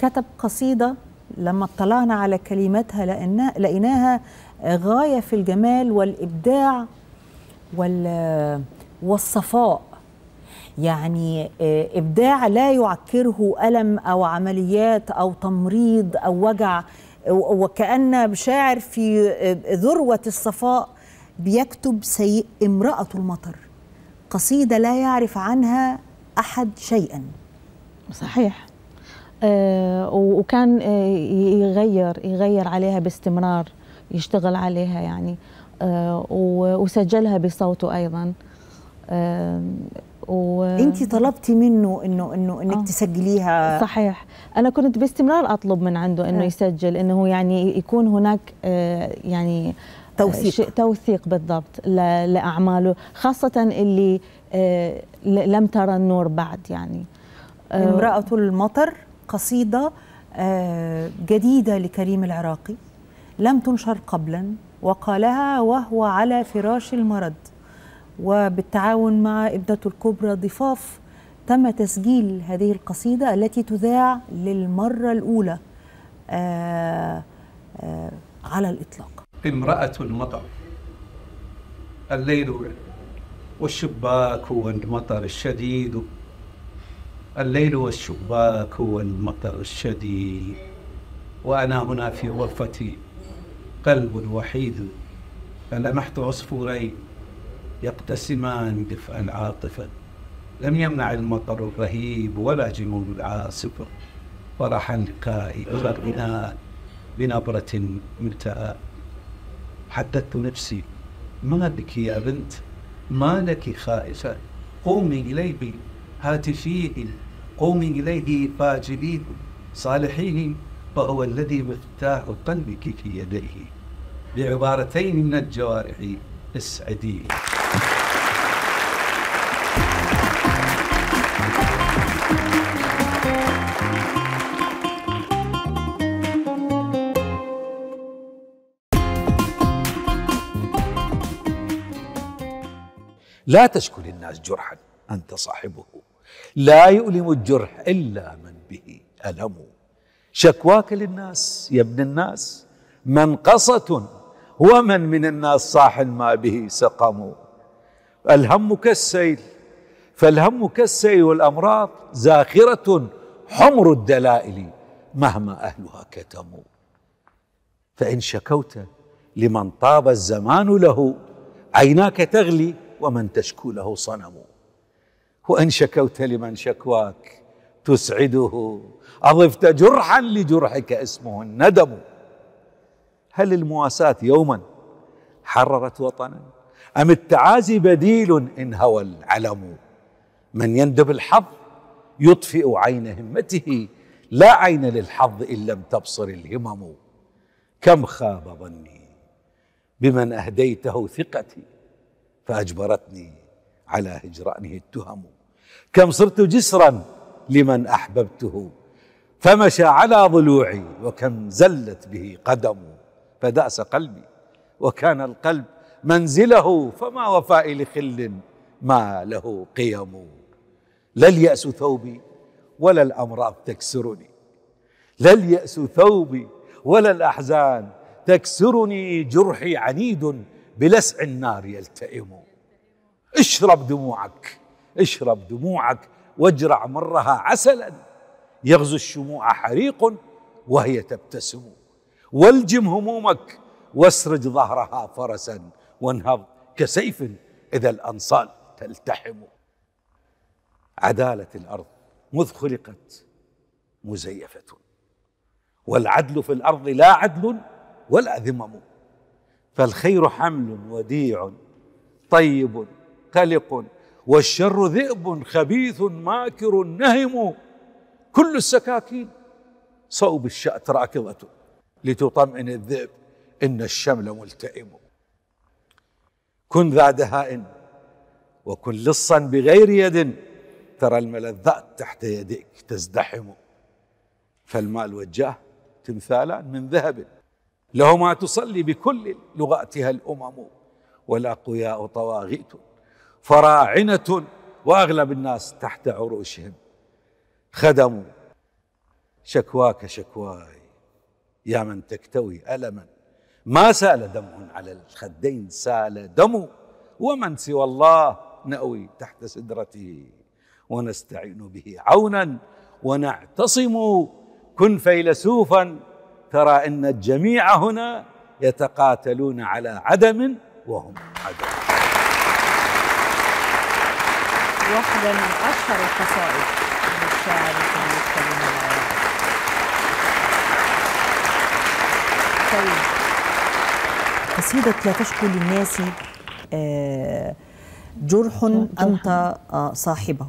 كتب قصيدة لما اطلعنا على كلماتها لقيناها غاية في الجمال والإبداع وال والصفاء يعني آه، إبداع لا يعكره ألم أو عمليات أو تمريض أو وجع وكأن شاعر في آه، ذروة الصفاء بيكتب سيء امرأة المطر قصيدة لا يعرف عنها أحد شيئا صحيح آه، وكان آه، يغير يغير عليها باستمرار يشتغل عليها يعني آه، وسجلها بصوته ايضا و... انت طلبتي منه انه انه انك آه. تسجليها صحيح انا كنت باستمرار اطلب من عنده انه آه. يسجل انه يعني يكون هناك يعني توثيق توثيق بالضبط لاعماله خاصه اللي لم ترى النور بعد يعني امراه المطر قصيدة آه، جديدة لكريم العراقي لم تنشر قبلا وقالها وهو على فراش المرض وبالتعاون مع ابنته الكبرى ضفاف تم تسجيل هذه القصيدة التي تذاع للمرة الأولى آه، آه، على الإطلاق امرأة المطر الليل والشباك والمطر الشديد الليل والشباك والمطر الشديد وأنا هنا في غرفتي قلب وحيد فلمحت عصفورين يقتسمان دفء العاطفة لم يمنع المطر الرهيب ولا جنون العاصفة فرح لقائي الغناء بنبرة ملتاء حدثت نفسي ما لك يا بنت ما لك خائفة قومي إلي هاتفيه قوم إليه فاجبيه صالحين فهو الذي مفتاح قلبك في يديه بعبارتين من الجوارح اسعدي لا تشكو الناس جرحا أنت صاحبه لا يؤلم الجرح إلا من به ألم شكواك للناس يا ابن الناس منقصة ومن من الناس صاح ما به سقم الهم كالسيل فالهم كالسيل والأمراض زاخرة حمر الدلائل مهما أهلها كتموا فإن شكوت لمن طاب الزمان له عيناك تغلي ومن تشكو له صنموا وان شكوت لمن شكواك تسعده اضفت جرحا لجرحك اسمه الندم هل المواساه يوما حررت وطنا ام التعازي بديل ان هوى العلم من يندب الحظ يطفئ عين همته لا عين للحظ ان لم تبصر الهمم كم خاب ظني بمن اهديته ثقتي فاجبرتني على هجرانه التهم كم صرت جسرا لمن أحببته فمشى على ضلوعي وكم زلت به قدمه فدأس قلبي وكان القلب منزله فما وفائي لخل ما له قيم لا اليأس ثوبي ولا الأمراض تكسرني لا اليأس ثوبي ولا الأحزان تكسرني جرحي عنيد بلسع النار يلتئم اشرب دموعك اشرب دموعك واجرع مرها عسلا يغزو الشموع حريق وهي تبتسم والجم همومك واسرج ظهرها فرسا وانهض كسيف اذا الانصال تلتحم عداله الارض مذ خلقت مزيفه والعدل في الارض لا عدل ولا ذمم فالخير حمل وديع طيب قلق والشر ذئب خبيث ماكر نهم كل السكاكين صوب الشأت راكضة لتطمئن الذئب إن الشمل ملتئم كن ذا دهاء وكن لصا بغير يد ترى الملذات تحت يديك تزدحم فالمال والجاه تمثالان من ذهب لهما تصلي بكل لغاتها الأمم ولا قياء طواغيت فراعنة وأغلب الناس تحت عروشهم خدموا شكواك شكواي يا من تكتوي ألما ما سال دمع على الخدين سال دم ومن سوى الله نأوي تحت سدرته ونستعين به عونا ونعتصم كن فيلسوفا ترى ان الجميع هنا يتقاتلون على عدم وهم عدم واحدة من أشهر القصائد للشاعر الكبير كريم العراقي طيب قصيدة لا تشكو للناس آه، جرح أنت آه، صاحبه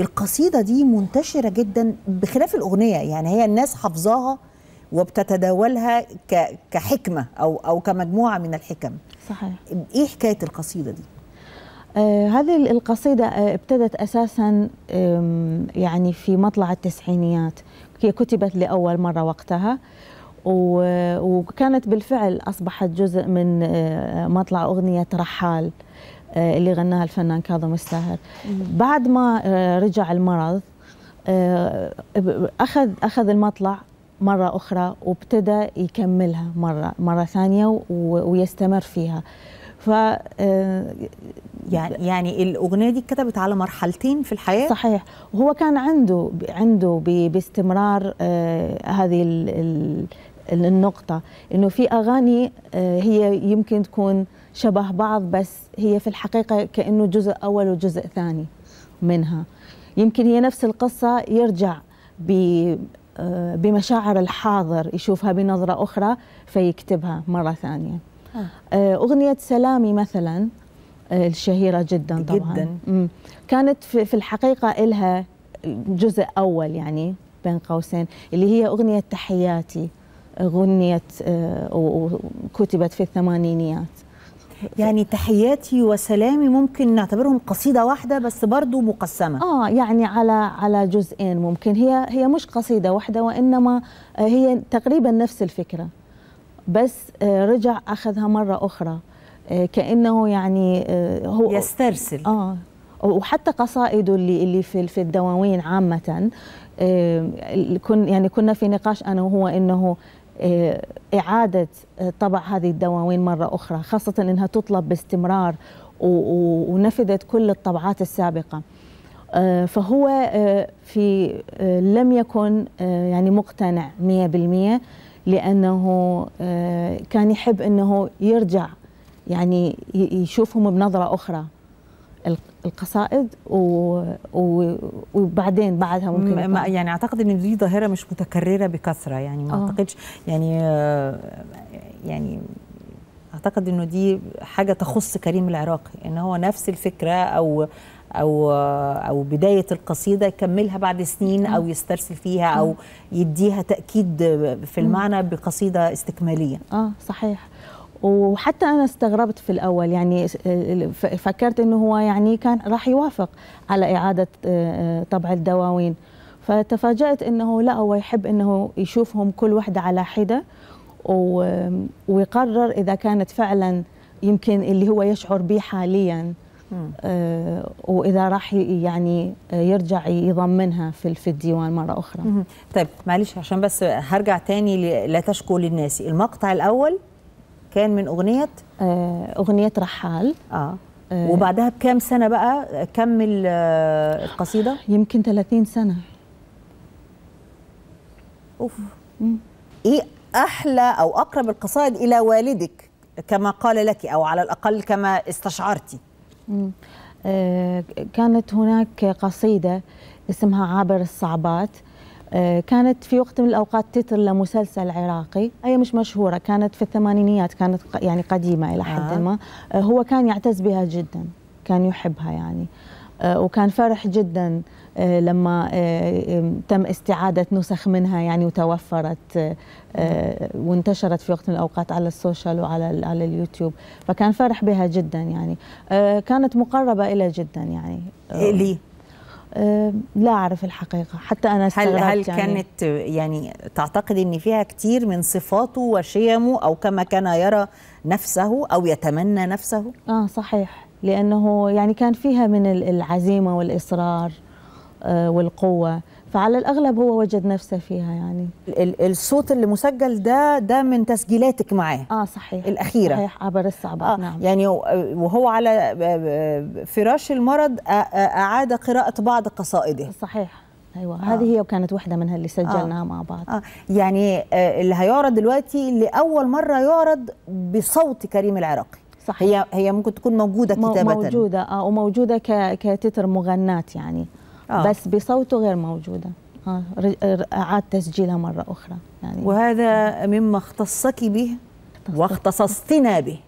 القصيدة دي منتشرة جدا بخلاف الأغنية يعني هي الناس حافظاها وبتتداولها كحكمة أو أو كمجموعة من الحكم صحيح إيه حكاية القصيدة دي؟ آه، هذه القصيدة آه، ابتدت أساسا يعني في مطلع التسعينيات هي كتبت لأول مرة وقتها وكانت بالفعل أصبحت جزء من آه، مطلع أغنية رحال اللي غناها الفنان كاظم الساهر بعد ما رجع المرض أخذ أخذ المطلع مرة أخرى وابتدى يكملها مرة مرة ثانية ويستمر فيها ف آه، يعني يعني الاغنيه دي اتكتبت على مرحلتين في الحياه صحيح وهو كان عنده عنده باستمرار آه، هذه النقطه انه في اغاني آه، هي يمكن تكون شبه بعض بس هي في الحقيقه كانه جزء اول وجزء ثاني منها يمكن هي نفس القصه يرجع بمشاعر الحاضر يشوفها بنظره اخرى فيكتبها مره ثانيه آه، اغنيه سلامي مثلا آه، الشهيره جدا طبعا جدا كانت في الحقيقه لها جزء اول يعني بين قوسين اللي هي اغنيه تحياتي غنيت آه، وكتبت في الثمانينيات يعني تحياتي وسلامي ممكن نعتبرهم قصيدة واحدة بس برضو مقسمة آه يعني على على جزئين ممكن هي هي مش قصيدة واحدة وإنما هي تقريبا نفس الفكرة بس آه، رجع اخذها مره اخرى آه، كانه يعني آه، هو يسترسل اه وحتى قصائده اللي اللي في في الدواوين عامه كن يعني كنا في نقاش انا وهو انه اعاده طبع هذه الدواوين مره اخرى خاصه انها تطلب باستمرار ونفذت كل الطبعات السابقه فهو في لم يكن يعني مقتنع 100% لانه آه، كان يحب انه يرجع يعني يشوفهم بنظره اخرى القصائد و... و... وبعدين بعدها ممكن م... يعني اعتقد ان دي ظاهره مش متكرره بكثره يعني ما آه. اعتقدش يعني آه، يعني اعتقد انه دي حاجه تخص كريم العراقي ان هو نفس الفكره او او او بدايه القصيده يكملها بعد سنين او يسترسل فيها او يديها تاكيد في المعنى بقصيده استكماليه اه صحيح وحتى انا استغربت في الاول يعني فكرت انه هو يعني كان راح يوافق على اعاده آه، آه، طبع الدواوين فتفاجات انه لا هو يحب انه يشوفهم كل وحده على حده ويقرر اذا كانت فعلا يمكن اللي هو يشعر به حاليا آه، واذا راح يعني يرجع يضمنها في في الديوان مره اخرى طيب معلش عشان بس هرجع تاني لا تشكو للناس المقطع الاول كان من اغنيه آه، اغنيه رحال آه. اه وبعدها بكام سنه بقى كمل القصيده يمكن 30 سنه اوف ايه احلى او اقرب القصائد الى والدك كما قال لك او على الاقل كما استشعرتي آه، كانت هناك قصيده اسمها عابر الصعبات آه، كانت في وقت من الاوقات تتر لمسلسل عراقي هي مش مشهوره كانت في الثمانينيات كانت يعني قديمه الى حد آه. ما هو كان يعتز بها جدا كان يحبها يعني آه، وكان فرح جدا آه، لما آه، تم استعادة نسخ منها يعني وتوفرت وانتشرت في وقت من الأوقات على السوشيال وعلى على اليوتيوب فكان فرح بها جدا يعني كانت مقربة إلى جدا يعني إيه، ليه؟ لا اعرف الحقيقه حتى انا هل هل يعني كانت يعني تعتقد ان فيها كتير من صفاته وشيمه او كما كان يرى نفسه او يتمنى نفسه اه صحيح لأنه يعني كان فيها من العزيمة والإصرار آه، والقوة فعلى الأغلب هو وجد نفسه فيها يعني الصوت اللي مسجل ده ده من تسجيلاتك معاه آه صحيح الأخيرة صحيح عبر الصعبة آه نعم يعني وهو على آه، آه، فراش المرض أعاد قراءة بعض قصائده صحيح ايوه آه. هذه هي وكانت واحده منها اللي سجلناها آه. مع بعض آه. يعني اللي هيعرض دلوقتي لاول مره يعرض بصوت كريم العراقي صح هي هي ممكن تكون موجوده كتابه موجوده اه وموجوده كتتر مغنات يعني آه. بس بصوته غير موجوده آه اعاد تسجيلها مره اخرى يعني وهذا مما اختصك به واختصصتنا به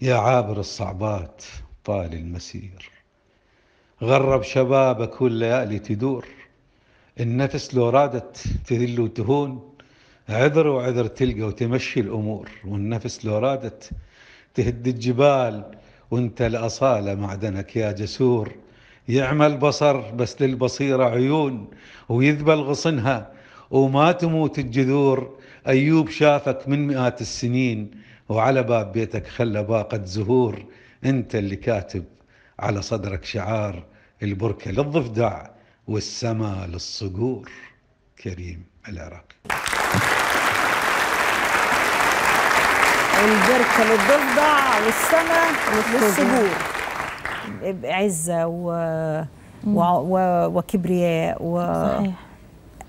يا عابر الصعبات طال المسير غرب شبابك والليالي تدور النفس لو رادت تذل وتهون عذر وعذر تلقى وتمشي الامور والنفس لو رادت تهد الجبال وانت الأصالة معدنك يا جسور يعمل بصر بس للبصيرة عيون ويذبل غصنها وما تموت الجذور أيوب شافك من مئات السنين وعلى باب بيتك خلى باقة زهور أنت اللي كاتب على صدرك شعار البركة للضفدع والسما للصقور كريم العراقي البركه للضفدع والسماء للصبور عزه و... و... و... وكبرياء و... صحيح.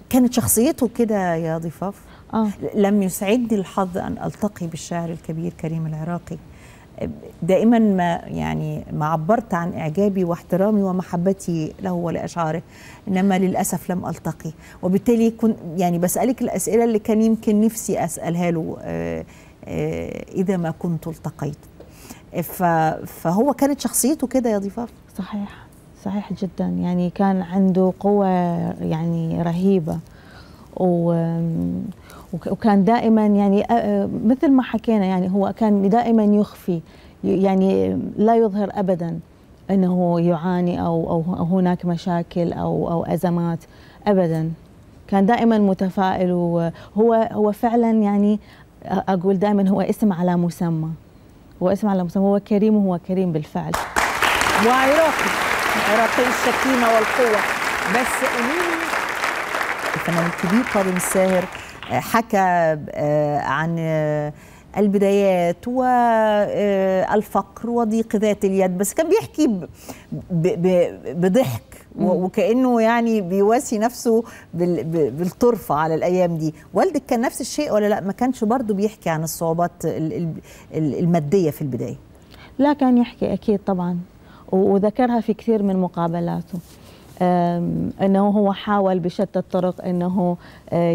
كانت شخصيته كده يا ضفاف آه. لم يسعدني الحظ ان التقي بالشاعر الكبير كريم العراقي دائما ما يعني ما عبرت عن اعجابي واحترامي ومحبتي له ولاشعاره انما للاسف لم التقي وبالتالي كنت يعني بسالك الاسئله اللي كان يمكن نفسي اسالها له آه، آه، إذا ما كنت التقيت آه، فهو كانت شخصيته كده يا ضفاف صحيح صحيح جدا يعني كان عنده قوة يعني رهيبة و وكان دائما يعني آه، مثل ما حكينا يعني هو كان دائما يخفي يعني لا يظهر ابدا انه يعاني او او هناك مشاكل او او ازمات ابدا كان دائما متفائل وهو هو فعلا يعني اقول دائما هو اسم على مسمى هو اسم على مسمى هو كريم وهو كريم بالفعل وعراقي عراقي الشكيمه والقوه بس أمين الفنان الكبير كاظم الساهر آه، حكى آه، عن آه، البدايات والفقر وضيق ذات اليد بس كان بيحكي بضحك وكانه يعني بيواسي نفسه بالطرفه على الايام دي والدك كان نفس الشيء ولا لا ما كانش برضه بيحكي عن الصعوبات الماديه في البدايه لا كان يحكي اكيد طبعا وذكرها في كثير من مقابلاته انه هو حاول بشتى الطرق انه آه،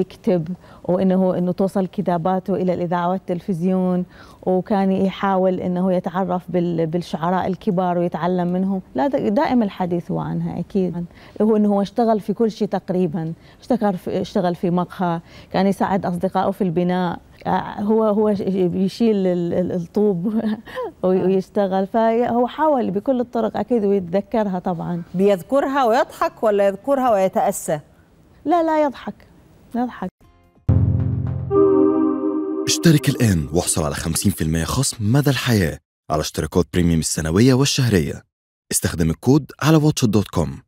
يكتب وانه انه توصل كتاباته الى الاذاعه والتلفزيون وكان يحاول انه يتعرف بالشعراء الكبار ويتعلم منهم لا دائم الحديث هو عنها اكيد هو انه هو اشتغل في كل شيء تقريبا اشتغل في اشتغل في مقهى كان يساعد اصدقائه في البناء هو هو بيشيل الطوب آه. ويشتغل فهو حاول بكل الطرق اكيد ويتذكرها طبعا بيذكرها ويضحك ولا يذكرها ويتاسى لا لا يضحك يضحك اشترك الان واحصل على 50% خصم مدى الحياه على اشتراكات بريميوم السنويه والشهريه استخدم الكود على واتش دوت كوم